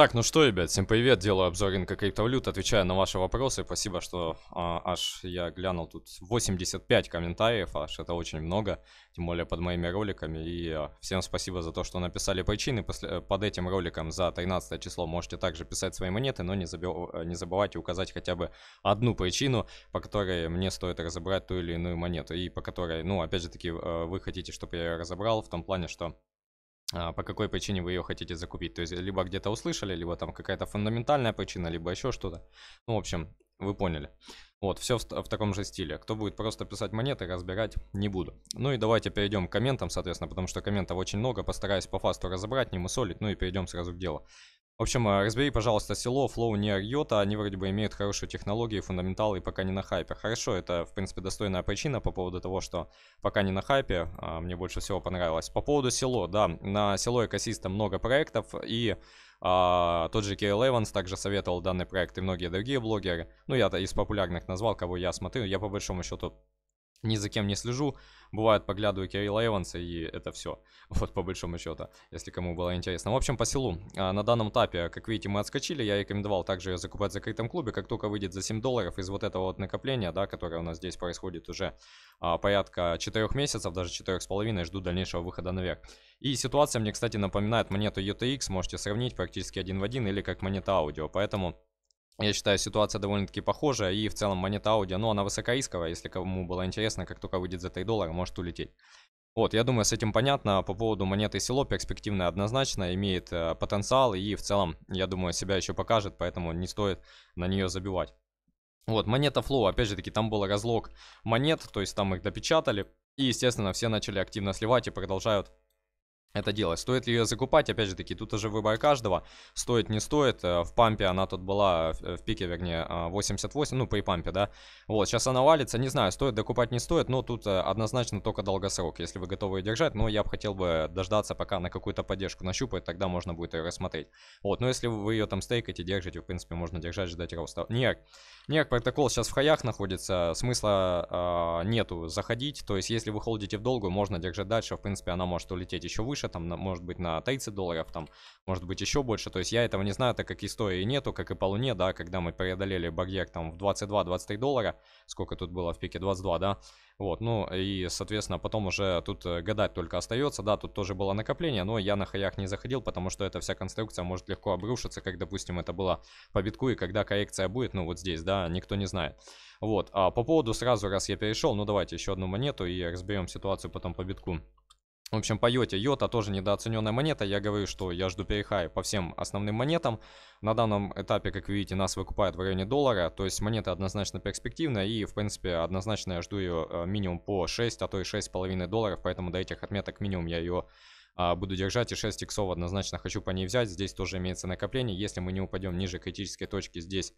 Так, ну что, ребят, всем привет, делаю обзор рынка криптовалют, отвечаю на ваши вопросы, спасибо, что а, аж я глянул тут 85 комментариев, аж это очень много, тем более под моими роликами, и а, всем спасибо за то, что написали причины, после, э, под этим роликом за 13 число можете также писать свои монеты, но не, забил, э, не забывайте указать хотя бы одну причину, по которой мне стоит разобрать ту или иную монету, и по которой, ну, опять же таки, э, вы хотите, чтобы я ее разобрал, в том плане, что а, по какой причине вы ее хотите закупить. То есть, либо где-то услышали, либо там какая-то фундаментальная причина, либо еще что-то. Ну, в общем, вы поняли. Вот, все в, в таком же стиле. Кто будет просто писать монеты, разбирать не буду. Ну и давайте перейдем к комментам, соответственно, потому что комментов очень много. Постараюсь по фасту разобрать, не мусолить, ну и перейдем сразу к делу. В общем, э, разбери, пожалуйста, село, флоу не Арьота, они вроде бы имеют хорошую технологию, фундаментал и пока не на хайпе. Хорошо, это, в принципе, достойная причина по поводу того, что пока не на хайпе, а, мне больше всего понравилось. По поводу село, да, на село экосистем много проектов, и а, тот же Кирилл Эванс также советовал данный проект и многие другие блогеры. Ну, я-то из популярных назвал, кого я смотрю, я по большому счету ни за кем не слежу. Бывает, поглядываю Кирилла Эванса, и это все. Вот, по большому счету, если кому было интересно. В общем, по селу. А, на данном этапе, как видите, мы отскочили. Я рекомендовал также ее закупать в закрытом клубе. Как только выйдет за 7 долларов из вот этого вот накопления, да, которое у нас здесь происходит уже а, порядка 4 месяцев, даже 4,5, жду дальнейшего выхода наверх. И ситуация мне, кстати, напоминает монету UTX. E Можете сравнить практически один в один или как монета аудио. Поэтому я считаю, ситуация довольно-таки похожая, и в целом монета аудио, ну, она высокоисковая, если кому было интересно, как только выйдет за 3 доллара, может улететь. Вот, я думаю, с этим понятно. По поводу монеты село перспективная однозначно, имеет э, потенциал и в целом, я думаю, себя еще покажет, поэтому не стоит на нее забивать. Вот, монета Flow, опять же таки, там был разлог монет, то есть там их допечатали, и, естественно, все начали активно сливать и продолжают это делать. Стоит ли ее закупать? Опять же таки, тут уже выбор каждого. Стоит, не стоит. Э, в пампе она тут была, э, э, в пике, вернее, 88, ну, при пампе, да. Вот, сейчас она валится. Не знаю, стоит докупать, не стоит, но тут однозначно только долгосрок, если вы готовы ее держать. Но я бы хотел бы дождаться, пока на какую-то поддержку нащупает, тогда можно будет ее рассмотреть. Вот, но если вы ее там стейкаете, держите, в принципе, можно держать, ждать роста. Нерк. Нерк протокол сейчас в хаях находится, смысла э, нету заходить. То есть, если вы холдите в долгую, можно держать дальше. В принципе, она может улететь еще выше больше, там, на, может быть, на 30 долларов, там, может быть, еще больше. То есть я этого не знаю, так как истории нету, как и по Луне, да, когда мы преодолели барьер там в 22-23 доллара, сколько тут было в пике, 22, да, вот, ну и, соответственно, потом уже тут э, гадать только остается, да, тут тоже было накопление, но я на хаях не заходил, потому что эта вся конструкция может легко обрушиться, как, допустим, это было по битку, и когда коррекция будет, ну вот здесь, да, никто не знает. Вот, а по поводу сразу, раз я перешел, ну давайте еще одну монету и разберем ситуацию потом по битку. В общем, по йоте. Йота тоже недооцененная монета. Я говорю, что я жду перехай по всем основным монетам. На данном этапе, как видите, нас выкупают в районе доллара. То есть монета однозначно перспективная. И, в принципе, однозначно я жду ее э, минимум по 6, а то и 6,5 долларов. Поэтому до этих отметок минимум я ее а, буду держать. И 6 иксов однозначно хочу по ней взять. Здесь тоже имеется накопление. Если мы не упадем ниже критической точки здесь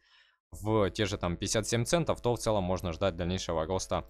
в те же там 57 центов, то в целом можно ждать дальнейшего роста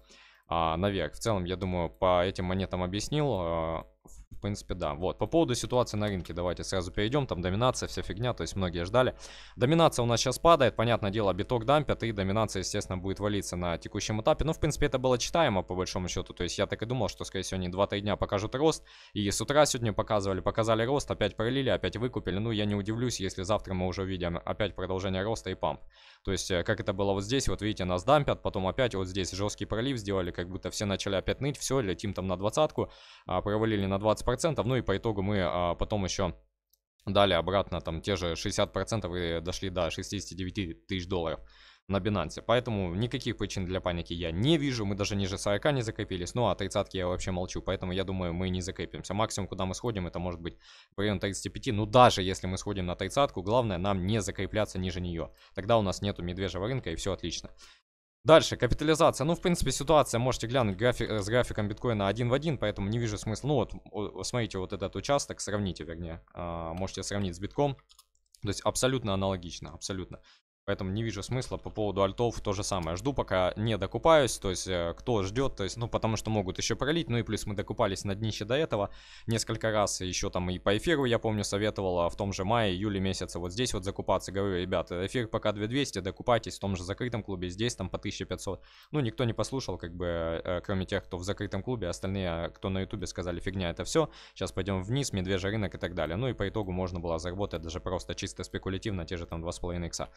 а, наверх. В целом, я думаю, по этим монетам объяснил. А, в принципе, да. Вот. По поводу ситуации на рынке давайте сразу перейдем. Там доминация, вся фигня, то есть многие ждали. Доминация у нас сейчас падает, понятное дело, биток дампят, и доминация, естественно, будет валиться на текущем этапе. Но, ну, в принципе, это было читаемо, по большому счету. То есть я так и думал, что, скорее всего, они 2-3 дня покажут рост. И с утра сегодня показывали, показали рост, опять пролили, опять выкупили. Ну, я не удивлюсь, если завтра мы уже увидим опять продолжение роста и памп. То есть, э, как это было вот здесь, вот видите, нас дампят, потом опять вот здесь жесткий пролив сделали, как будто все начали опять ныть, все, летим там на двадцатку, а, провалили на 20%, ну и по итогу мы а, потом еще дали обратно там те же 60% и дошли до 69 тысяч долларов на Binance. Поэтому никаких причин для паники я не вижу. Мы даже ниже 40 не закрепились. Ну, а 30 я вообще молчу. Поэтому я думаю, мы не закрепимся. Максимум, куда мы сходим, это может быть в район 35. Ну, даже если мы сходим на 30, главное нам не закрепляться ниже нее. Тогда у нас нету медвежьего рынка и все отлично. Дальше, капитализация. Ну, в принципе, ситуация, можете глянуть график э, с графиком биткоина один в один, поэтому не вижу смысла. Ну, вот, смотрите, вот этот участок, сравните, вернее, а, можете сравнить с битком. То есть абсолютно аналогично, абсолютно. Поэтому не вижу смысла по поводу альтов то же самое. Жду пока не докупаюсь, то есть э, кто ждет, то есть, ну потому что могут еще пролить, ну и плюс мы докупались на днище до этого несколько раз, еще там и по эфиру, я помню, советовала в том же мае, июле месяце вот здесь вот закупаться, говорю, ребята, эфир пока 2200, докупайтесь в том же закрытом клубе, здесь там по 1500, ну никто не послушал, как бы, э, э, кроме тех, кто в закрытом клубе, остальные, кто на ютубе сказали, фигня, это все, сейчас пойдем вниз, медвежий рынок и так далее, ну и по итогу можно было заработать даже просто чисто спекулятивно те же там 2,5 икса.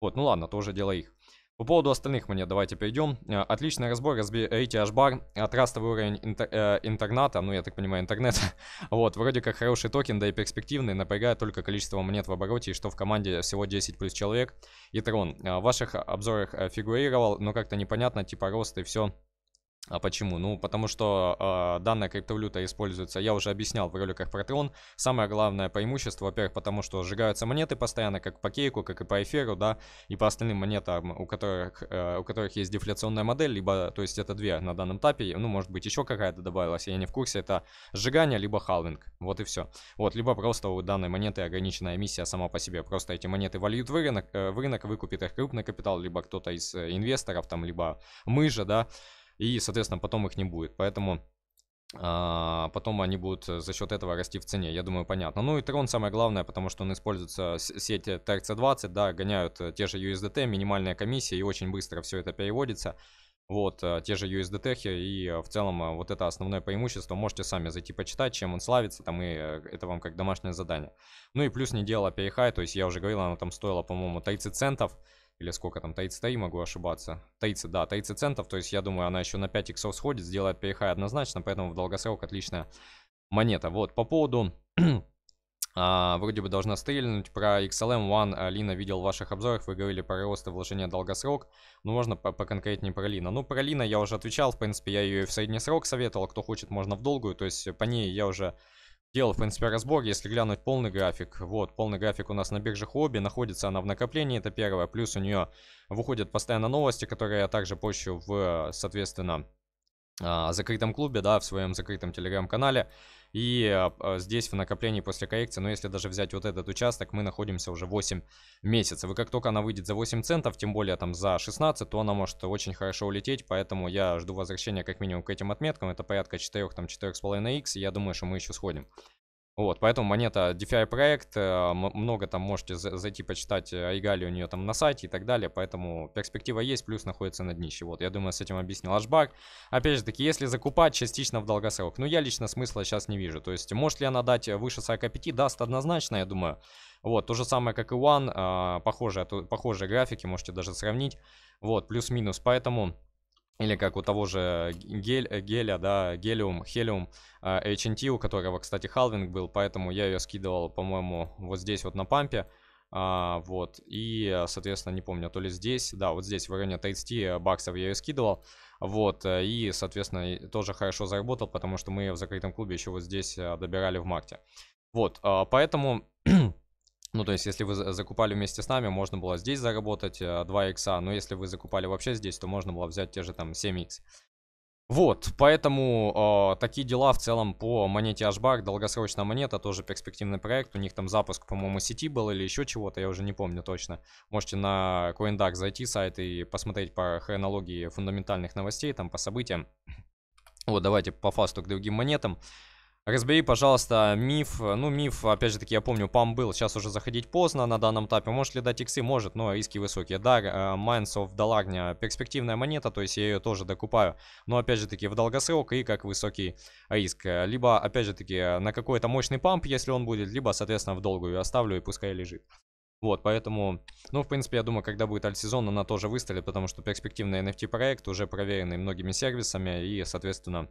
Вот, ну ладно, тоже дело их. По поводу остальных монет давайте перейдем. Э, отличный разбор, разби... Э, бар э, трастовый уровень интер... э, интерната, ну я так понимаю, интернет. вот, вроде как хороший токен, да и перспективный, напрягает только количество монет в обороте, и что в команде всего 10 плюс человек. И трон. В ваших обзорах фигурировал, но как-то непонятно, типа рост и все а почему? Ну, потому что э, данная криптовалюта используется, я уже объяснял в роликах про Трон. Самое главное преимущество, во-первых, потому что сжигаются монеты постоянно, как по Кейку, как и по Эфиру, да, и по остальным монетам, у которых, э, у которых есть дефляционная модель, либо, то есть это две на данном этапе, ну, может быть, еще какая-то добавилась, я не в курсе, это сжигание, либо халвинг, вот и все. Вот, либо просто у данной монеты ограниченная эмиссия сама по себе, просто эти монеты вольют в рынок, э, в рынок выкупит их крупный капитал, либо кто-то из э, инвесторов, там, либо мы же, да, и, соответственно, потом их не будет. Поэтому а, потом они будут э, за счет этого расти в цене, я думаю, понятно. Ну и трон самое главное, потому что он используется сеть э, TRC20, да, гоняют э, те же USDT, минимальная комиссия и очень быстро все это переводится. Вот, те же USDT и в целом вот это основное преимущество. Можете сами зайти почитать, чем он славится, там и это вам как домашнее задание. Ну и плюс не дело перехай, то есть я уже говорил, оно там стоило, по-моему, 30 центов. Или сколько там, таи могу ошибаться. Таицы, да, таицы центов, то есть я думаю, она еще на 5 иксов сходит, сделает PH однозначно, поэтому в долгосрок отличная монета. Вот, по поводу... а, вроде бы должна стрельнуть. Про XLM One эм. а, Лина видел в ваших обзорах. Вы говорили про рост и вложение долгосрок. Ну, можно по поконкретнее про Лина. Ну, про Лина я уже отвечал. В принципе, я ее и в средний срок советовал. Кто хочет, можно в долгую. То есть по ней я уже делал, в принципе, разбор, если глянуть полный график. Вот, полный график у нас на бирже Хобби, находится она в накоплении, это первое. Плюс у нее выходят постоянно новости, которые я также пощу в, соответственно, а, закрытом клубе, да, в своем закрытом телеграм-канале. И а, а, здесь в накоплении после коррекции, но ну, если даже взять вот этот участок, мы находимся уже 8 месяцев. И как только она выйдет за 8 центов, тем более там за 16, то она может очень хорошо улететь. Поэтому я жду возвращения как минимум к этим отметкам. Это порядка 4-4,5x. Я думаю, что мы еще сходим. Вот, поэтому монета DeFi проект, э, много там можете зайти почитать э, Айгали у нее там на сайте и так далее, поэтому перспектива есть, плюс находится на днище. Вот, я думаю, с этим объяснил Ашбак. Опять же таки, если закупать частично в долгосрок, ну я лично смысла сейчас не вижу. То есть, может ли она дать э, выше 45, даст однозначно, я думаю. Вот, то же самое, как и One, а, похожие, похожие графики, можете даже сравнить. Вот, плюс-минус, поэтому... Или как у того же гель, э, геля, да, гелиум, хелиум, а, HNT, у которого, кстати, халвинг был, поэтому я ее скидывал, по-моему, вот здесь вот на пампе. А, вот, и, э, соответственно, не помню, то ли здесь, да, вот здесь в районе 30 баксов я ее скидывал, вот, э, и, соответственно, тоже хорошо заработал, потому что мы в закрытом клубе еще вот здесь добирали в марте. Вот, а, поэтому Ну, то есть, если вы закупали вместе с нами, можно было здесь заработать 2 э, икса, но если вы закупали вообще здесь, то можно было взять те же там 7 икс. Вот, поэтому э, такие дела в целом по монете HBAC, долгосрочная монета, тоже перспективный проект, у них там запуск, по-моему, сети был или еще чего-то, я уже не помню точно. Можете на CoinDuck зайти сайт и посмотреть по хронологии фундаментальных новостей, там по событиям. Вот, давайте по фасту к другим монетам. Разбери, пожалуйста, миф. Ну, миф, опять же таки, я помню, пам был. Сейчас уже заходить поздно на данном этапе. Может ли дать иксы? Может, но риски высокие. Да, э, Mines of Dalarnia перспективная монета, то есть я ее тоже докупаю. Но, опять же таки, в долгосрок и как высокий риск. Либо, опять же таки, на какой-то мощный памп, если он будет, либо, соответственно, в долгую оставлю и пускай лежит. Вот, поэтому, ну, в принципе, я думаю, когда будет альт-сезон, она тоже выстрелит, потому что перспективный NFT-проект уже проверенный многими сервисами и, соответственно,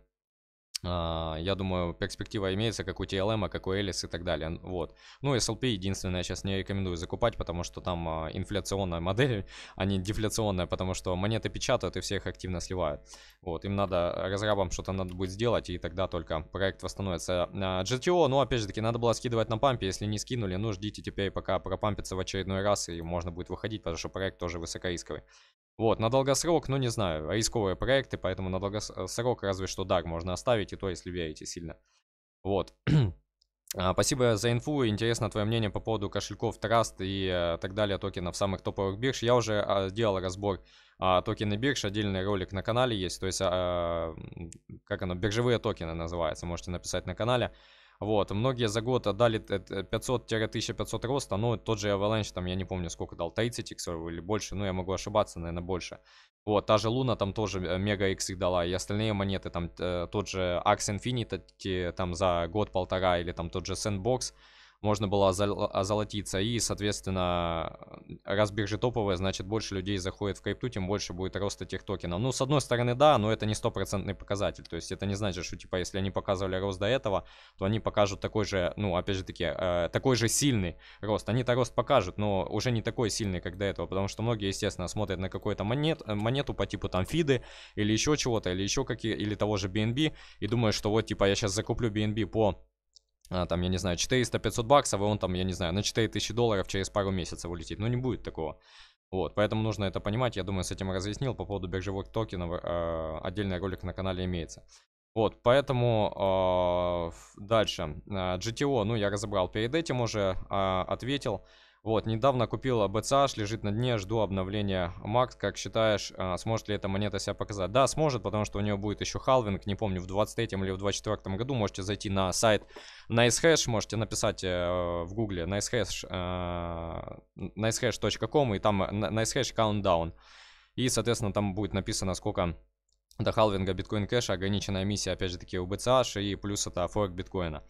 а, я думаю, перспектива имеется, как у TLM, а как у Элис и так далее. Вот. Ну, SLP единственное, я сейчас не рекомендую закупать, потому что там а, инфляционная модель, а не дефляционная, потому что монеты печатают и все их активно сливают. Вот, им надо, разрабам что-то надо будет сделать, и тогда только проект восстановится. GTO, ну, опять же таки, надо было скидывать на пампе, если не скинули, ну, ждите теперь, пока пропампится в очередной раз, и можно будет выходить, потому что проект тоже высокорисковый. Вот, на долгосрок, ну не знаю, рисковые проекты, поэтому на долгосрок разве что дар можно оставить, и то, если верите сильно. Вот. А, спасибо за инфу. Интересно твое мнение по поводу кошельков Trust и э, так далее токенов самых топовых бирж. Я уже а, делал разбор а, токены бирж, отдельный ролик на канале есть. То есть, как оно, биржевые токены называется, можете написать на канале. Вот, многие за год отдали 500-1500 роста, ну, тот же Avalanche, там, я не помню, сколько дал, 30 иксов или больше, ну, я могу ошибаться, наверное, больше. Вот, та же Луна там тоже э, мега иксы дала, и остальные монеты, там, э, тот же Axe Infinity, там, за год-полтора, или там тот же Sandbox, можно было озолотиться. И, соответственно, раз биржа топовая, значит, больше людей заходит в крипту, тем больше будет рост этих токенов. Ну, с одной стороны, да, но это не стопроцентный показатель. То есть это не значит, что, типа, если они показывали рост до этого, то они покажут такой же, ну, опять же таки, э, такой же сильный рост. Они-то рост покажут, но уже не такой сильный, как до этого, потому что многие, естественно, смотрят на какую-то монет, монету по типу там фиды или еще чего-то, или еще какие, или того же BNB, и думают, что вот, типа, я сейчас закуплю BNB по а, там, я не знаю, 400-500 баксов, и он там, я не знаю, на 4000 долларов через пару месяцев улетит. Ну, не будет такого. Вот, поэтому нужно это понимать. Я думаю, с этим разъяснил. По поводу биржевых токенов э, отдельный ролик на канале имеется. Вот, поэтому э, дальше. Э, GTO, ну, я разобрал перед этим уже, э, ответил. Вот, недавно купил BCH, лежит на дне, жду обновления. Макс, как считаешь, а, сможет ли эта монета себя показать? Да, сможет, потому что у нее будет еще халвинг, не помню, в 23 или в 24 году. Можете зайти на сайт NiceHash, можете написать э, в гугле NiceHash, а, nicehash.com и там NiceHash Countdown. И, соответственно, там будет написано, сколько до халвинга биткоин кэша, ограниченная миссия, опять же таки, у BCH и плюс это форк биткоина.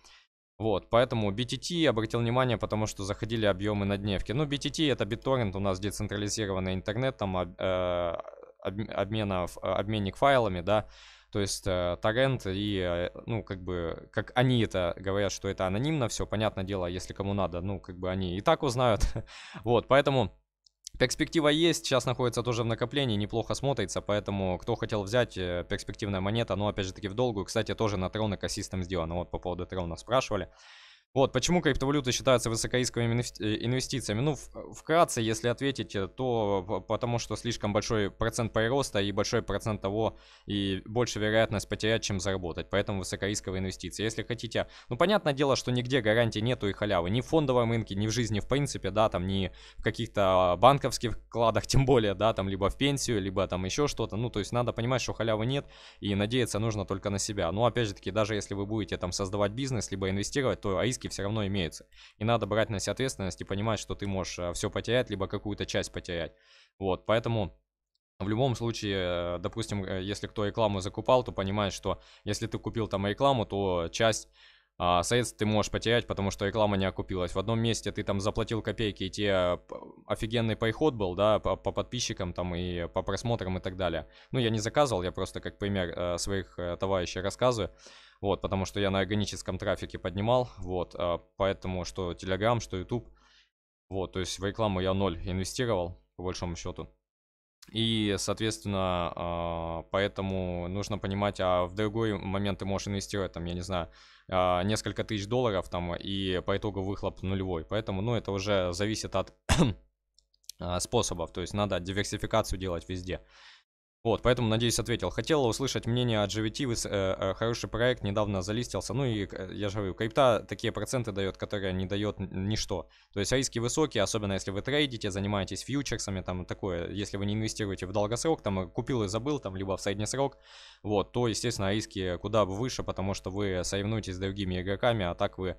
Вот, поэтому BTT обратил внимание, потому что заходили объемы на дневке. Ну, BTT это BitTorrent, у нас децентрализированный интернет, там э, обмена, э, обменник файлами, да, то есть э, торрент и, э, ну, как бы, как они это говорят, что это анонимно, все, понятное дело, если кому надо, ну, как бы они и так узнают. вот, поэтому Перспектива есть, сейчас находится тоже в накоплении, неплохо смотрится, поэтому кто хотел взять, э, перспективная монета, но опять же таки в долгую. Кстати, тоже на трон экосистем сделано, вот по поводу трона спрашивали. Вот, почему криптовалюты считаются высокоисковыми э, инвестициями? Ну, э, вкратце, если ответить, э, то потому что слишком большой процент прироста и большой процент того, и больше вероятность потерять, чем заработать. Поэтому высокоисковые инвестиции. Если хотите, ну, понятное дело, что нигде гарантии нету и халявы. Ни в фондовом рынке, ни в жизни, в принципе, да, там, ни в каких-то банковских вкладах, тем более, да, там, либо в пенсию, либо там еще что-то. Ну, то есть надо понимать, что халявы нет, и надеяться нужно только на себя. Ну опять же таки, даже если вы будете там создавать бизнес, либо инвестировать, то а риски риски все равно имеются. И надо брать на себя ответственность и понимать, что ты можешь э, все потерять, либо какую-то часть потерять. Вот, поэтому... В любом случае, э, допустим, э, если кто рекламу закупал, то понимает, что если ты купил там рекламу, то часть а, средств ты можешь потерять, потому что реклама не окупилась. В одном месте ты там заплатил копейки, и тебе офигенный приход был, да, по, по подписчикам там и по просмотрам и так далее. Ну, я не заказывал, я просто как пример своих товарищей рассказываю. Вот, потому что я на органическом трафике поднимал, вот, а, поэтому что Telegram, что YouTube, вот, то есть в рекламу я ноль инвестировал, по большому счету. И, соответственно, а, поэтому нужно понимать, а в другой момент ты можешь инвестировать, там, я не знаю, а, несколько тысяч долларов, там, и по итогу выхлоп нулевой. Поэтому, ну, это уже зависит от способов, то есть надо диверсификацию делать везде. Вот, поэтому, надеюсь, ответил. Хотел услышать мнение от GVT, Вы э, э, хороший проект, недавно залистился. Ну и, я же говорю, крипта такие проценты дает, которые не дает ничто. То есть риски высокие, особенно если вы трейдите, занимаетесь фьючерсами, там такое, если вы не инвестируете в долгосрок, там э, купил и забыл, там, либо в средний срок, вот, то, естественно, риски куда бы выше, потому что вы соревнуетесь с другими игроками, а так вы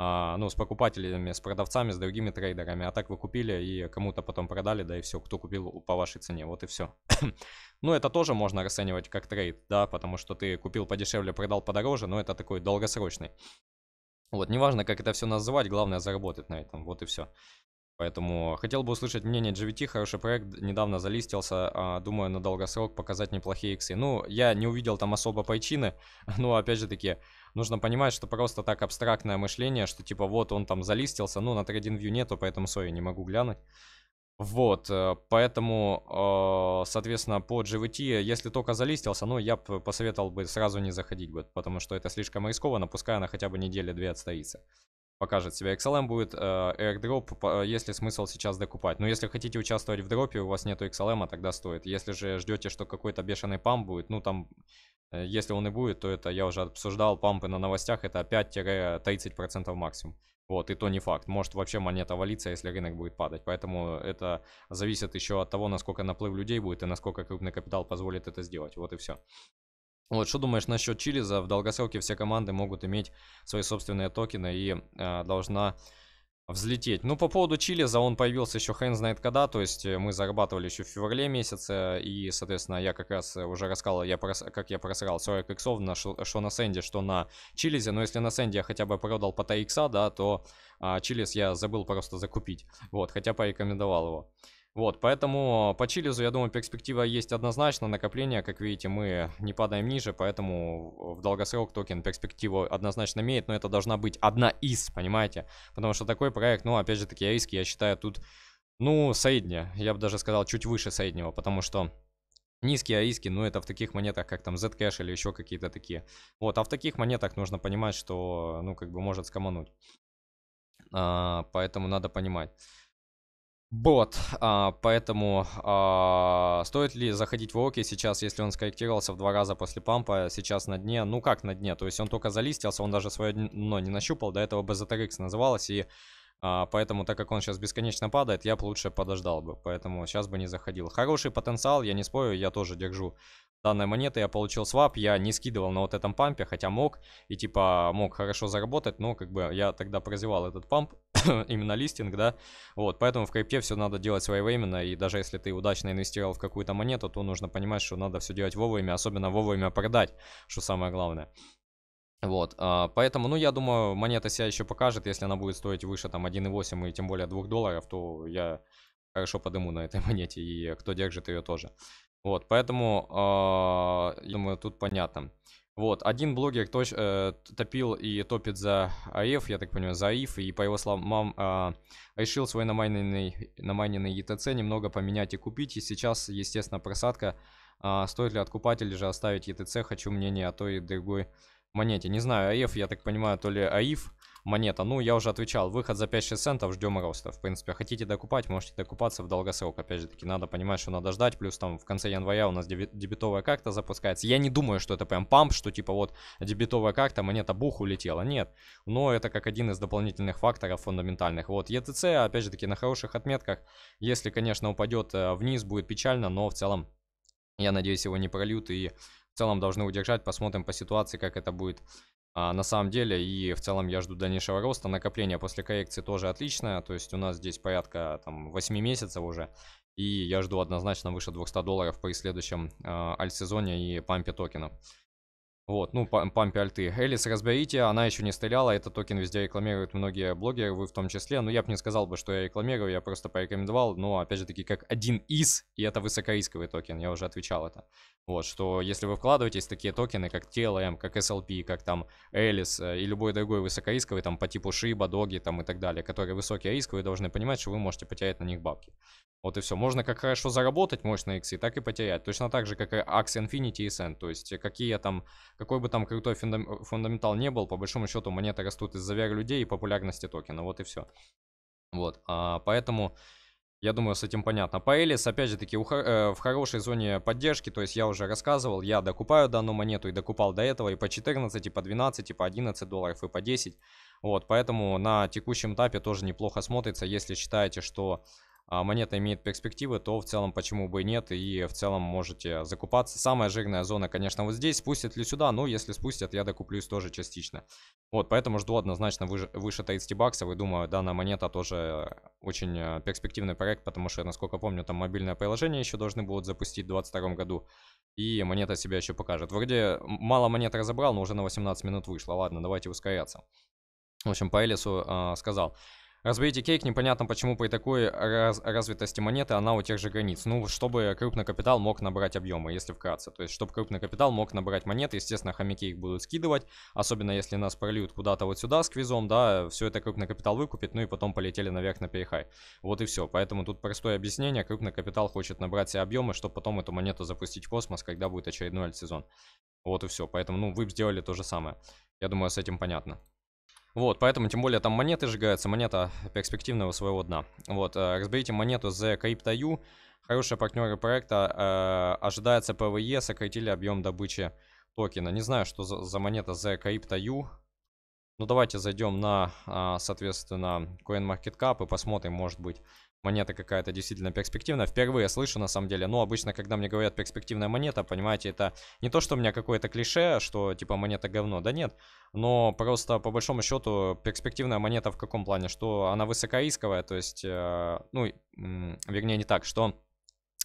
а, ну, с покупателями, с продавцами, с другими трейдерами. А так вы купили и кому-то потом продали, да и все, кто купил по вашей цене, вот и все. ну, это тоже можно расценивать как трейд, да, потому что ты купил подешевле, продал подороже, но это такой долгосрочный. Вот, неважно, как это все называть, главное заработать на этом, вот и все. Поэтому хотел бы услышать мнение GVT, хороший проект, недавно залистился, а, думаю, на долгосрок показать неплохие иксы. Ну, я не увидел там особо причины, но опять же таки, нужно понимать, что просто так абстрактное мышление, что типа вот он там залистился, ну на TradingView нету, поэтому, сори, не могу глянуть. Вот, э, поэтому, э, соответственно, по GVT, если только залистился, ну, я бы посоветовал бы сразу не заходить, бы, потому что это слишком рискованно, пускай она хотя бы недели-две отстоится. Покажет себя. XLM будет э, airdrop, если смысл сейчас докупать. Но если хотите участвовать в дропе, у вас нету XLM, тогда стоит. Если же ждете, что какой-то бешеный пам будет, ну, там Э, если он и будет, то это я уже обсуждал, пампы на новостях это 5-30% максимум. Вот, и то не факт. Может вообще монета валиться, если рынок будет падать. Поэтому это зависит еще от того, насколько наплыв людей будет и насколько крупный капитал позволит это сделать. Вот и все. Вот, что думаешь насчет Чилиза? В долгосроке все команды могут иметь свои собственные токены и э, должна взлететь. Ну, по поводу Чилиза, он появился еще хрен знает когда, то есть э, мы зарабатывали еще в феврале месяце, и, соответственно, я как раз э, уже рассказал, я прос... как я просрал 40 иксов, на ш... что на Сэнди, что на Чилизе, но если на Сэнди я хотя бы продал по 3 икса, да, то а, Чилиз я забыл просто закупить, вот, хотя порекомендовал его. Вот, поэтому по Чилизу, я думаю, перспектива есть однозначно. Накопление, как видите, мы не падаем ниже, поэтому в долгосрок токен перспективу однозначно имеет, но это должна быть одна из, понимаете? Потому что такой проект, ну, опять же таки, риски, я считаю, тут, ну, средняя, я бы даже сказал, чуть выше среднего, потому что Низкие риски, ну это в таких монетах, как там Zcash или еще какие-то такие. Вот, а в таких монетах нужно понимать, что, ну, как бы может скомануть. А, поэтому надо понимать бот, а, поэтому а, стоит ли заходить в Оки сейчас, если он скорректировался в два раза после пампа, а сейчас на дне, ну как на дне, то есть он только залистился, он даже свое дно не нащупал, до этого BZRX называлось, и а, поэтому так как он сейчас бесконечно падает, я бы лучше подождал бы, поэтому сейчас бы не заходил. Хороший потенциал, я не спорю, я тоже держу данной монеты я получил свап, я не скидывал на вот этом пампе, хотя мог, и типа мог хорошо заработать, но как бы я тогда прозевал этот памп, именно листинг, да, вот, поэтому в крипте все надо делать своевременно, и даже если ты удачно инвестировал в какую-то монету, то нужно понимать, что надо все делать вовремя, особенно вовремя продать, что самое главное. Вот, а, поэтому, ну, я думаю, монета себя еще покажет, если она будет стоить выше, там, 1,8 и тем более 2 долларов, то я хорошо подыму на этой монете, и кто держит ее тоже. Вот, поэтому, э, я думаю, тут понятно. Вот, один блогер точ, э, топил и топит за АФ, я так понимаю, за АИФ, и по его словам, э, решил свой намайненный, намайненный ЕТЦ немного поменять и купить, и сейчас, естественно, просадка. Э, стоит ли откупать или же оставить ЕТЦ, хочу мнение, а то и другой монете. Не знаю, АФ, я так понимаю, то ли АИФ монета. Ну, я уже отвечал, выход за 5-6 центов, ждем роста. В принципе, хотите докупать, можете докупаться в долгосрок. Опять же таки, надо понимать, что надо ждать. Плюс там в конце января у нас дебетовая карта запускается. Я не думаю, что это прям памп, что типа вот дебетовая карта, монета бух улетела. Нет. Но это как один из дополнительных факторов фундаментальных. Вот, ЕТЦ, опять же таки, на хороших отметках. Если, конечно, упадет э, вниз, будет печально, но в целом я надеюсь, его не прольют и в целом должны удержать. Посмотрим по ситуации, как это будет а, на самом деле. И в целом я жду дальнейшего роста. Накопление после коррекции тоже отличное. То есть у нас здесь порядка там 8 месяцев уже. И я жду однозначно выше 200 долларов при следующем э, альт-сезоне и пампе токенов. Вот, ну, пам альты. Элис, разберите, она еще не стреляла, этот токен везде рекламируют многие блогеры, вы в том числе. Но ну, я бы не сказал бы, что я рекламирую, я просто порекомендовал, но, опять же таки, как один из, и это высокорисковый токен, я уже отвечал это. Вот, что если вы вкладываетесь в такие токены, как TLM, как SLP, как там Элис э, и любой другой высокорисковый, там по типу Шиба, Доги там и так далее, которые высокие риски, должны понимать, что вы можете потерять на них бабки. Вот и все. Можно как хорошо заработать мощные иксы, так и потерять. Точно так же, как и Axie Infinity и Send. То есть, э, какие там, какой бы там крутой фундам, э, фундаментал не был, по большому счету монеты растут из-за веры людей и популярности токена. Вот и все. Вот. А, поэтому... Я думаю, с этим понятно. По Элис, опять же таки, э, в хорошей зоне поддержки, то есть я уже рассказывал, я докупаю данную монету и докупал до этого и по 14, и по 12, и по 11 долларов, и по 10. Вот, поэтому на текущем этапе тоже неплохо смотрится, если считаете, что а, монета имеет перспективы, то в целом почему бы и нет, и в целом можете закупаться. Самая жирная зона, конечно, вот здесь, спустят ли сюда, но ну, если спустят, я докуплюсь тоже частично. Вот, поэтому жду однозначно выше, выше 30 баксов, и думаю, данная монета тоже э, очень э, перспективный проект, потому что, насколько помню, там мобильное приложение еще должны будут запустить в 2022 году, и монета себя еще покажет. Вроде мало монет разобрал, но уже на 18 минут вышло, ладно, давайте ускоряться. В общем, по Элису э, сказал. Разбейте кейк, непонятно почему при такой раз развитости монеты она у тех же границ. Ну, чтобы крупный капитал мог набрать объемы, если вкратце. То есть, чтобы крупный капитал мог набрать монеты, естественно, хомяки их будут скидывать. Особенно, если нас прольют куда-то вот сюда с квизом, да, все это крупный капитал выкупит, ну и потом полетели наверх на перехай. Вот и все. Поэтому тут простое объяснение. Крупный капитал хочет набрать все объемы, чтобы потом эту монету запустить в космос, когда будет очередной альт-сезон. Вот и все. Поэтому, ну, вы сделали то же самое. Я думаю, с этим понятно. Вот, поэтому, тем более, там монеты сжигаются, монета перспективного своего дна. Вот, э, разберите монету The Crypto.U, хорошие партнеры проекта, э, ожидается ПВЕ, e, сократили объем добычи токена. Не знаю, что за, за монета The Crypto.U. Ну, давайте зайдем на, э, соответственно, CoinMarketCap и посмотрим, может быть, монета какая-то действительно перспективная. Впервые слышу, на самом деле. Ну, обычно, когда мне говорят перспективная монета, понимаете, это не то, что у меня какое-то клише, что типа монета говно, да нет. Но просто по большому счету перспективная монета в каком плане? Что она высокорисковая, то есть, э, ну, вернее, не так, что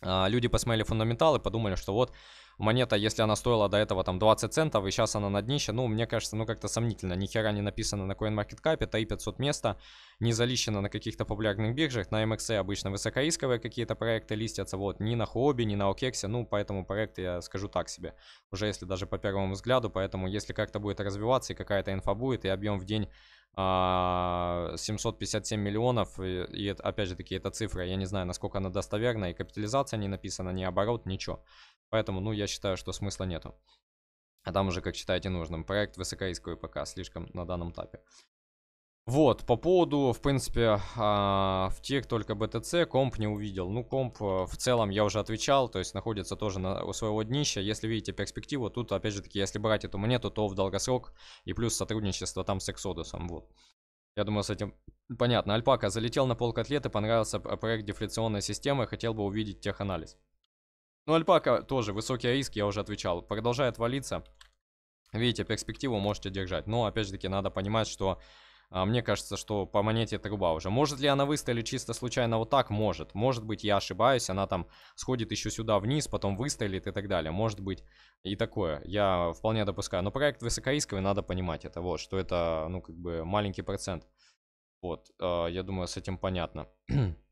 а, люди посмотрели фундаментал и подумали, что вот монета, если она стоила до этого там 20 центов, и сейчас она на днище, ну, мне кажется, ну, как-то сомнительно. Ни хера не написано на CoinMarketCap, это и 500 места не залищено на каких-то популярных биржах, на MXC обычно высокоисковые какие-то проекты листятся, вот, ни на Хобби, ни на Окексе, ну, поэтому проект я скажу так себе, уже если даже по первому взгляду, поэтому если как-то будет развиваться и какая-то инфа будет, и объем в день 757 а, миллионов, и, и опять же таки, это цифра, я не знаю, насколько она достоверна, и капитализация не написана, ни оборот, ничего. Поэтому, ну, я считаю, что смысла нету. А там уже как считаете нужным. Проект высокорисковый пока, слишком на данном этапе. Вот, по поводу, в принципе, а, в тех только BTC комп не увидел. Ну, комп э, в целом я уже отвечал, то есть находится тоже на, у своего днища. Если видите перспективу, тут, опять же таки, если брать эту монету, то в долгосрок и плюс сотрудничество там с Exodus, вот. Я думаю, с этим понятно. Альпака, залетел на пол котлеты, понравился проект дефляционной системы, хотел бы увидеть теханализ. Ну, Альпака тоже, высокий риск, я уже отвечал. Продолжает валиться. Видите, перспективу можете держать. Но, опять же таки, надо понимать, что а мне кажется, что по монете труба уже. Может ли она выстрелить чисто случайно вот так? Может. Может быть, я ошибаюсь, она там сходит еще сюда вниз, потом выстрелит и так далее. Может быть и такое. Я вполне допускаю. Но проект высокорисковый, надо понимать это. Вот, что это, ну, как бы маленький процент. Вот, а, я думаю, с этим понятно.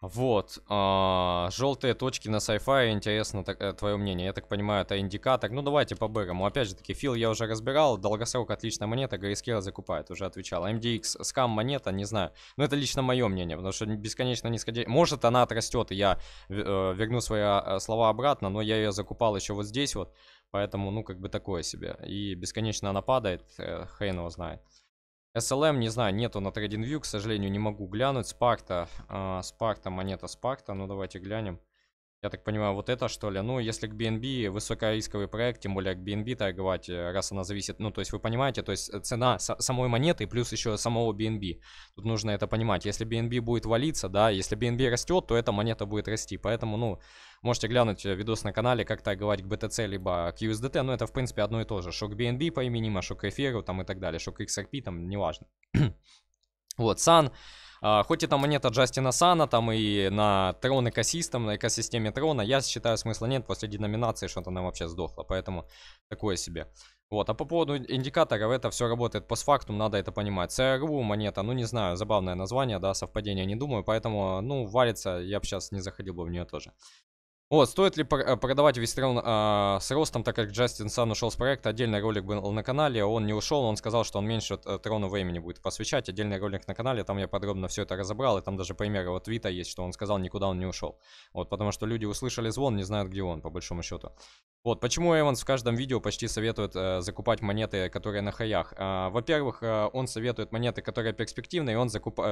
Вот. А, желтые точки на sci-fi. Интересно так, э, твое мнение. Я так понимаю, это индикатор. Ну, давайте по бэрому. Опять же таки, фил я уже разбирал. Долгосрок отличная монета. Grayscale закупает. Уже отвечал. MDX скам монета, не знаю. Но ну, это лично мое мнение, потому что бесконечно нисходящая. Может, она отрастет, я э, верну свои а, а, слова обратно, но я ее закупал еще вот здесь вот. Поэтому, ну, как бы такое себе. И бесконечно она падает, э, хрен его знает. SLM, не знаю, нету на TradingView, к сожалению, не могу глянуть. Спарта, э, Спарта, монета Спарта, ну давайте глянем. Я так понимаю, вот это что ли? Ну, если к BNB высокорисковый проект, тем более к BNB торговать, э, раз она зависит, ну, то есть вы понимаете, то есть э, цена самой монеты плюс еще самого BNB. Тут нужно это понимать. Если BNB будет валиться, да, если BNB растет, то эта монета будет расти. Поэтому, ну, можете глянуть э, видос на канале, как торговать к BTC либо к USDT, но ну, это, в принципе, одно и то же. Что к BNB поименимо, что к эфиру там и так далее, что к XRP там, неважно. вот, Sun... А, хоть это монета Джастина Сана, там и на Трон экосистем, на экосистеме Трона, я считаю смысла нет, после деноминации что-то нам вообще сдохло, поэтому такое себе. Вот, а по поводу индикаторов, это все работает постфактум, надо это понимать. CRU монета, ну не знаю, забавное название, да, совпадение не думаю, поэтому, ну, валится я бы сейчас не заходил бы в нее тоже. Вот, стоит ли э, продавать Вистрел э, а, с ростом, так как Джастин Сан ушел с проекта? Отдельный ролик был на канале, он не ушел, он сказал, что он меньше э, трону времени будет посвящать. Отдельный ролик на канале, там я подробно все это разобрал, и там даже примеры вот Вита есть, что он сказал, никуда он не ушел. Вот, потому что люди услышали звон, не знают, где он, по большому счету. Вот, почему Эванс в каждом видео почти советует э, закупать монеты, которые на хаях? Э, во-первых, э, он советует монеты, которые перспективны, и он закуп, э,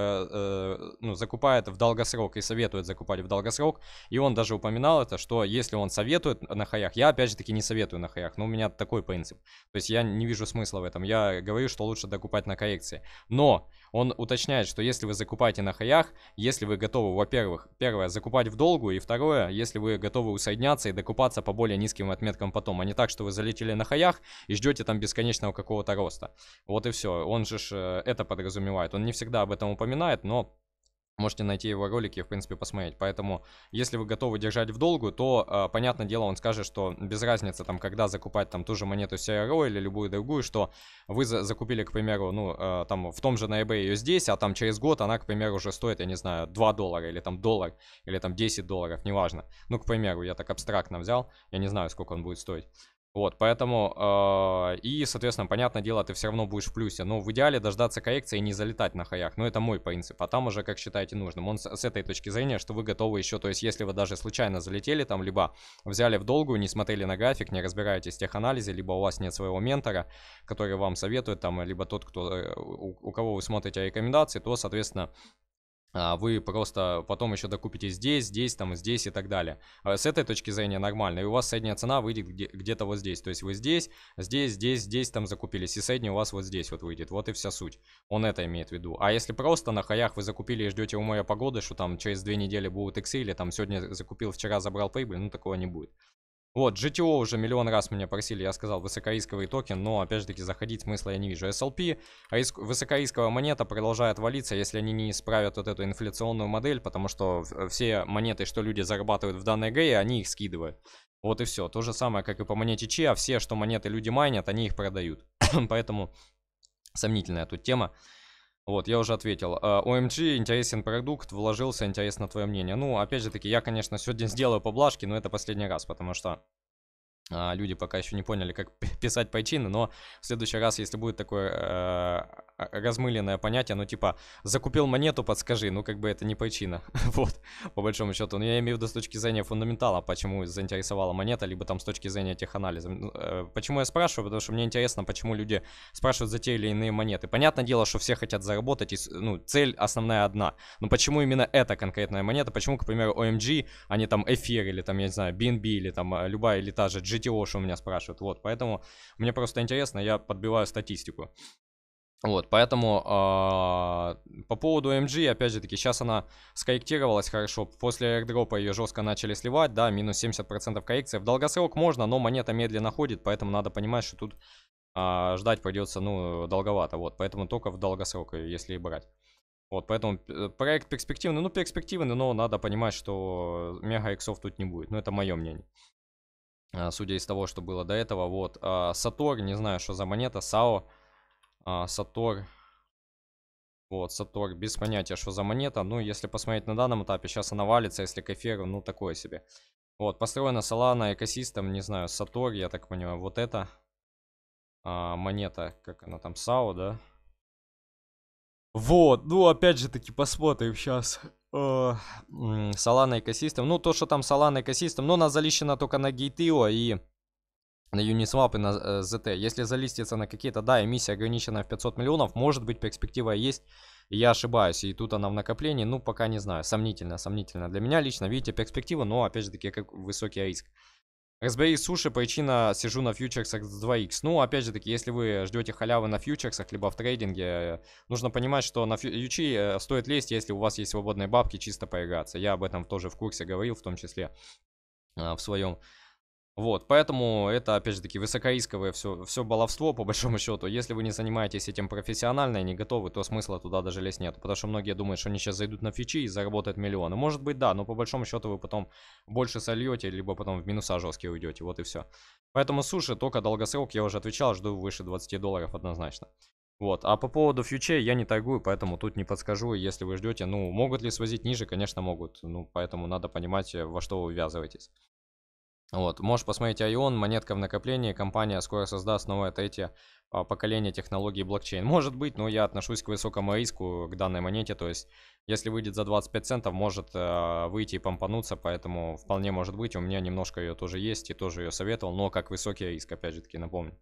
э, ну, закупает в долгосрок, и советует закупать в долгосрок, и он даже упоминал ребята, что если он советует на хаях, я опять же таки не советую на хаях, но у меня такой принцип. То есть я не вижу смысла в этом. Я говорю, что лучше докупать на коррекции. Но он уточняет, что если вы закупаете на хаях, если вы готовы, во-первых, первое, закупать в долгу, и второе, если вы готовы усоединяться и докупаться по более низким отметкам потом, а не так, что вы залетели на хаях и ждете там бесконечного какого-то роста. Вот и все. Он же ж, э, это подразумевает. Он не всегда об этом упоминает, но Можете найти его ролики и, в принципе, посмотреть. Поэтому, если вы готовы держать в долгу, то, э, понятное дело, он скажет, что без разницы, там, когда закупать там ту же монету CRO или любую другую, что вы за закупили, к примеру, ну, э, там, в том же на ее здесь, а там через год она, к примеру, уже стоит, я не знаю, 2 доллара или там доллар, или там 10 долларов, неважно. Ну, к примеру, я так абстрактно взял, я не знаю, сколько он будет стоить. Вот, поэтому, э, и, соответственно, понятное дело, ты все равно будешь в плюсе. Но ну, в идеале дождаться коррекции и не залетать на хаях. Но ну, это мой принцип. А там уже, как считаете нужным. Он с, с этой точки зрения, что вы готовы еще, то есть если вы даже случайно залетели там, либо взяли в долгую, не смотрели на график, не разбираетесь в теханализе, либо у вас нет своего ментора, который вам советует, там, либо тот, кто, э, у, у кого вы смотрите рекомендации, то, соответственно, а, вы просто потом еще докупите здесь, здесь, там, здесь и так далее. А с этой точки зрения нормально. И у вас средняя цена выйдет где-то вот здесь. То есть вы здесь, здесь, здесь, здесь там закупились. И средний у вас вот здесь вот выйдет. Вот и вся суть. Он это имеет в виду. А если просто на хаях вы закупили и ждете у моя погоды, что там через две недели будут иксы, или там сегодня закупил, вчера забрал прибыль, ну такого не будет. Вот, GTO уже миллион раз меня просили, я сказал, высокорисковый токен, но, опять же таки, заходить смысла я не вижу. SLP, риск, а высокорисковая монета продолжает валиться, если они не исправят вот эту инфляционную модель, потому что все монеты, что люди зарабатывают в данной игре, они их скидывают. Вот и все. То же самое, как и по монете Чиа, все, что монеты люди майнят, они их продают. Поэтому сомнительная тут тема. Вот, я уже ответил. OMG, э, интересен продукт, вложился, интересно твое мнение. Ну, опять же таки, я, конечно, сегодня сделаю поблажки, но это последний раз, потому что а, люди пока еще не поняли, как писать пайчины, но в следующий раз, если будет такое э, а, размыленное понятие, ну типа закупил монету, подскажи, ну как бы это не пайчина, вот, по большому счету. Но ну, я имею в виду с точки зрения фундаментала, почему заинтересовала монета, либо там с точки зрения тех анализов. Ну, э, почему я спрашиваю? Потому что мне интересно, почему люди спрашивают за те или иные монеты. Понятное дело, что все хотят заработать, и, ну цель основная одна. Но почему именно эта конкретная монета? Почему, к примеру, OMG, а не там эфир или там, я не знаю, BNB или там э, любая или та же G GTO у меня спрашивают. Вот, поэтому мне просто интересно, я подбиваю статистику. Вот, поэтому э, по поводу MG, опять же таки, сейчас она скорректировалась хорошо, после аирдропа ее жестко начали сливать, да, минус 70% коррекции, в долгосрок можно, но монета медленно ходит, поэтому надо понимать, что тут э, ждать придется, ну, долговато, вот, поэтому только в долгосрок, э, если брать. Вот, поэтому э, проект перспективный, ну, перспективный, но надо понимать, что мега иксов тут не будет, ну, это мое мнение. А, судя из того, что было до этого. Вот. А, Сатор, не знаю, что за монета. САО. А, Сатор. Вот, Сатор, без понятия, что за монета. Ну, если посмотреть на данном этапе, сейчас она валится, если к эфиру, ну, такое себе. Вот, построена Solana экосистем, не знаю, Сатор, я так понимаю, вот это а, монета, как она там, САО, да? Вот, ну, опять же таки, посмотрим сейчас. Solana э, Ecosystem. Ну, то, что там Solana Ecosystem, но вона заліщена только на GTO и на Uniswap и на э, ZT. Если залистится на какие-то, да, эмиссия ограничена в 500 миллионов, может быть, перспектива есть, я ошибаюсь, и тут она в накоплении, ну, пока не знаю, сомнительно, сомнительно. Для меня лично, видите, перспектива, но, опять же таки, как высокий риск. SBI суши причина сижу на фьючерсах с 2x. Ну, опять же таки, если вы ждете халявы на фьючерсах, либо в трейдинге, нужно понимать, что на фьючи э, стоит лезть, если у вас есть свободные бабки, чисто поиграться. Я об этом тоже в курсе говорил, в том числе э, в своем вот, поэтому это, опять же таки, высокорисковое все, все баловство, по большому счету. Если вы не занимаетесь этим профессионально и не готовы, то смысла туда даже лезть нет. Потому что многие думают, что они сейчас зайдут на фичи и заработают миллионы. Может быть, да, но по большому счету вы потом больше сольете, либо потом в минуса жесткие уйдете, вот и все. Поэтому суши, только долгосрок, я уже отвечал, жду выше 20 долларов однозначно. Вот, а по поводу фьючей я не торгую, поэтому тут не подскажу, если вы ждете. Ну, могут ли свозить ниже, конечно, могут. Ну, поэтому надо понимать, во что вы ввязываетесь. Вот, можешь посмотреть Ion, монетка в накоплении, компания скоро создаст новое третье а, поколение технологий блокчейн. Может быть, но я отношусь к высокому риску к данной монете, то есть если выйдет за 25 центов, может э, выйти и помпануться, поэтому вполне может быть, у меня немножко ее тоже есть и тоже ее советовал, но как высокий риск, опять же таки, напомню.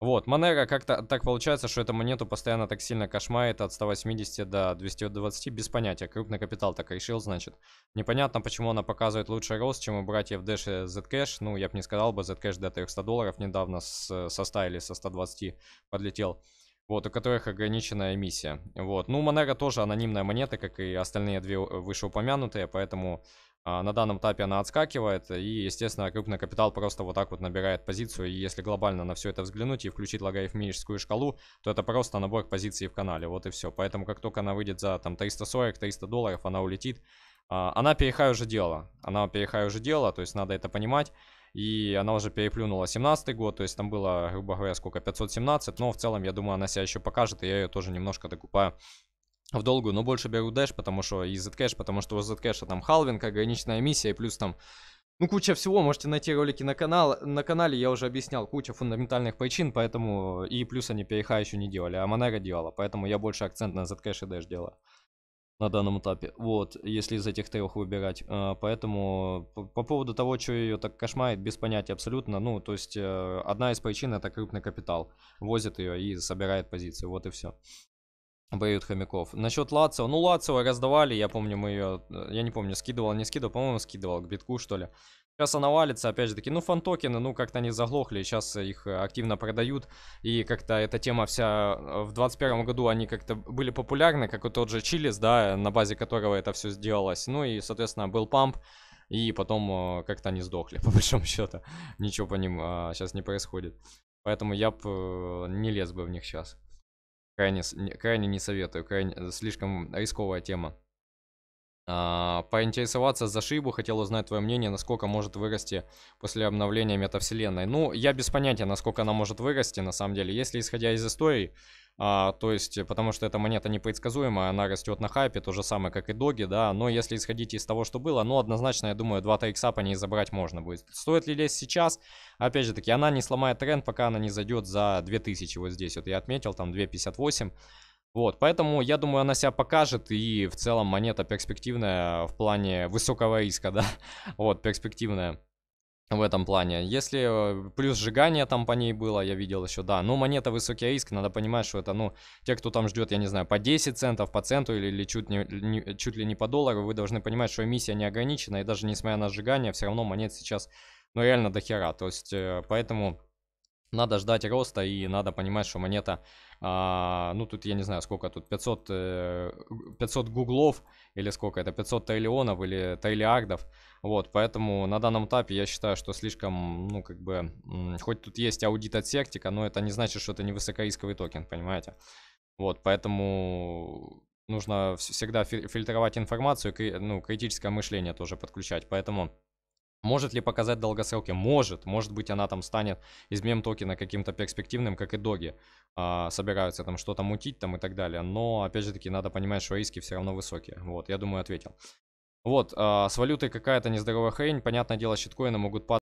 Вот, Монера как-то так получается, что эту монету постоянно так сильно кошмает от 180 до 220, без понятия. Крупный капитал так решил, значит. Непонятно, почему она показывает лучший рост, чем у братьев Dash и Zcash. Ну, я бы не сказал бы, Zcash до 300 долларов недавно с, со 100 или со 120 подлетел. Вот, у которых ограниченная эмиссия. Вот, ну, Монера тоже анонимная монета, как и остальные две э, вышеупомянутые, поэтому а, на данном этапе она отскакивает, и, естественно, крупный капитал просто вот так вот набирает позицию, и если глобально на все это взглянуть и включить логарифмическую шкалу, то это просто набор позиций в канале, вот и все. Поэтому, как только она выйдет за там 340-300 долларов, она улетит. А, она перехай уже делала, она перехай уже делала, то есть надо это понимать. И она уже переплюнула 17 год, то есть там было, грубо говоря, сколько, 517, но в целом, я думаю, она себя еще покажет, и я ее тоже немножко докупаю в долгую, но больше беру дэш, потому что и Zcash, потому что у Zcash там халвинг, ограниченная миссия, и плюс там ну, куча всего, можете найти ролики на, канал, на канале, я уже объяснял, куча фундаментальных причин, поэтому и плюс они переха еще не делали, а Monero делала, поэтому я больше акцент на Zcash и Dash делаю на данном этапе, вот, если из этих трех выбирать, э, поэтому по, по поводу того, что ее так кошмарит, без понятия абсолютно, ну, то есть э, одна из причин это крупный капитал, возит ее и собирает позиции, вот и все боют хомяков. Насчет Лацио. Ну, Лацио раздавали, я помню, мы ее... Э, я не помню, скидывал, не скидывал. По-моему, скидывал к битку, что ли. Сейчас она валится, опять же таки. Ну, фантокены, ну, как-то они заглохли. Сейчас их э, активно продают. И как-то эта тема вся... Э, в 21 году они как-то были популярны, как и тот же Чилис, да, на базе которого это все сделалось. Ну, и, соответственно, был памп. И потом как-то они сдохли, по большому счету. Ничего по ним а, сейчас не происходит. Поэтому я бы не лез бы в них сейчас. Крайне, крайне не советую, крайне, э, слишком рисковая тема. А, поинтересоваться за Шибу, хотел узнать твое мнение, насколько может вырасти после обновления метавселенной. Ну, я без понятия, насколько она может вырасти, на самом деле. Если исходя из истории, а, то есть, э, потому что эта монета непредсказуемая, она растет на хайпе, то же самое, как и доги, да. Но если исходить из того, что было, ну, однозначно, я думаю, 2-3 икса по ней забрать можно будет. Стоит ли лезть сейчас? Опять же таки, она не сломает тренд, пока она не зайдет за 2000. Вот здесь вот я отметил, там 258. Вот, поэтому я думаю, она себя покажет, и в целом монета перспективная в плане высокого риска, да, вот, перспективная в этом плане. Если э, плюс сжигание там по ней было, я видел еще, да. Но ну, монета высокий риск, надо понимать, что это, ну, те, кто там ждет, я не знаю, по 10 центов, по центу или, или чуть, не, не, чуть ли не по доллару, вы должны понимать, что эмиссия не ограничена, и даже несмотря на сжигание, все равно монет сейчас, ну, реально до хера. То есть, э, поэтому надо ждать роста и надо понимать, что монета, а, ну, тут я не знаю, сколько тут, 500, 500 э, гуглов, или сколько это, 500 триллионов или триллиардов. Вот, поэтому на данном этапе я считаю, что слишком, ну, как бы, хоть тут есть аудит от сектика, но это не значит, что это не высокорисковый токен, понимаете? Вот, поэтому нужно всегда фильтровать информацию, ну, критическое мышление тоже подключать. Поэтому может ли показать долгосрелки? Может. Может быть, она там станет из мем-токена каким-то перспективным, как и доги. А, собираются там что-то мутить там и так далее. Но, опять же таки, надо понимать, что риски все равно высокие. Вот, я думаю, ответил. Вот, а, с валютой какая-то нездоровая хрень. Понятное дело, щиткоины могут падать.